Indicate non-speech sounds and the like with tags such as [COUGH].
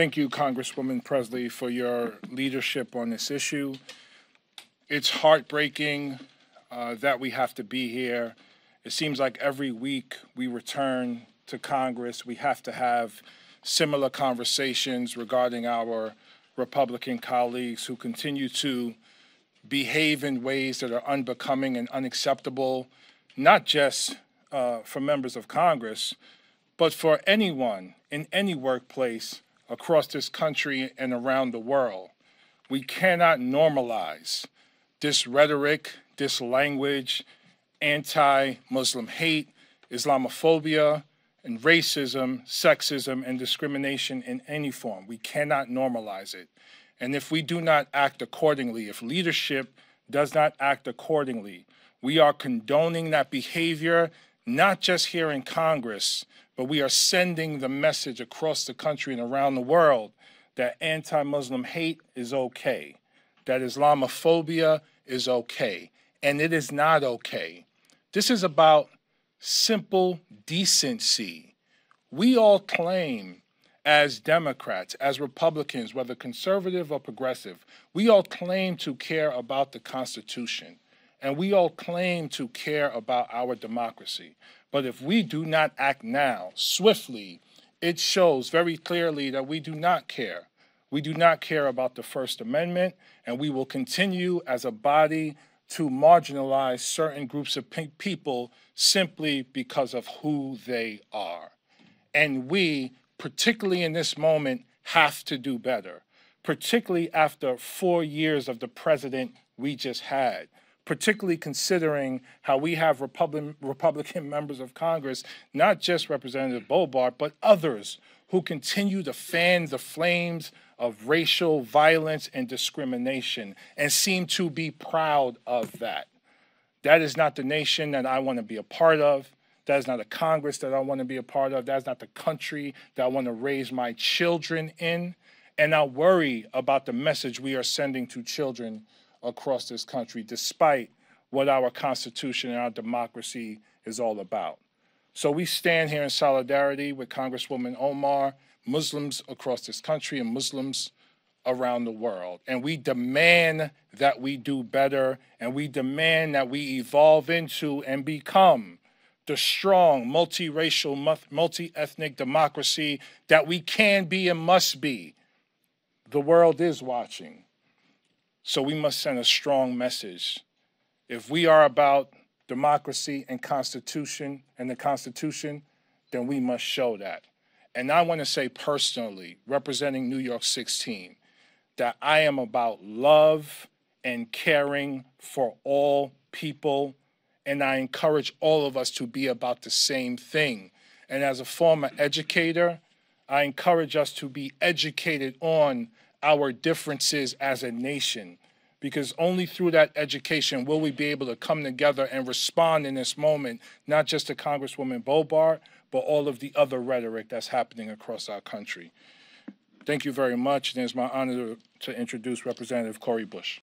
Thank you, Congresswoman Presley, for your leadership on this issue. It's heartbreaking uh, that we have to be here. It seems like every week we return to Congress, we have to have similar conversations regarding our Republican colleagues who continue to behave in ways that are unbecoming and unacceptable, not just uh, for members of Congress, but for anyone in any workplace across this country and around the world. We cannot normalize this rhetoric, this language, anti Muslim hate, Islamophobia, and racism, sexism, and discrimination in any form. We cannot normalize it. And if we do not act accordingly, if leadership does not act accordingly, we are condoning that behavior, not just here in Congress, but we are sending the message across the country and around the world that anti Muslim hate is okay, that Islamophobia is okay, and it is not okay. This is about simple decency. We all claim as Democrats, as Republicans, whether conservative or progressive, we all claim to care about the Constitution and we all claim to care about our democracy. But if we do not act now, swiftly, it shows very clearly that we do not care. We do not care about the First Amendment, and we will continue as a body to marginalize certain groups of people simply because of who they are. And we, particularly in this moment, have to do better, particularly after four years of the president we just had particularly considering how we have Republican, Republican [LAUGHS] members of Congress, not just Representative Bobart, but others who continue to fan the flames of racial violence and discrimination and seem to be proud of that. That is not the nation that I want to be a part of. That is not a Congress that I want to be a part of. That is not the country that I want to raise my children in. And I worry about the message we are sending to children across this country, despite what our Constitution and our democracy is all about. So we stand here in solidarity with Congresswoman Omar, Muslims across this country, and Muslims around the world. And we demand that we do better, and we demand that we evolve into and become the strong, multiracial, multi ethnic democracy that we can be and must be. The world is watching. So we must send a strong message. If we are about democracy and constitution and the constitution, then we must show that. And I want to say personally, representing New York 16, that I am about love and caring for all people. And I encourage all of us to be about the same thing. And as a former educator, I encourage us to be educated on our differences as a nation because only through that education will we be able to come together and respond in this moment, not just to Congresswoman Bobart, but all of the other rhetoric that's happening across our country. Thank you very much, and it's my honor to, to introduce Representative Cory Bush.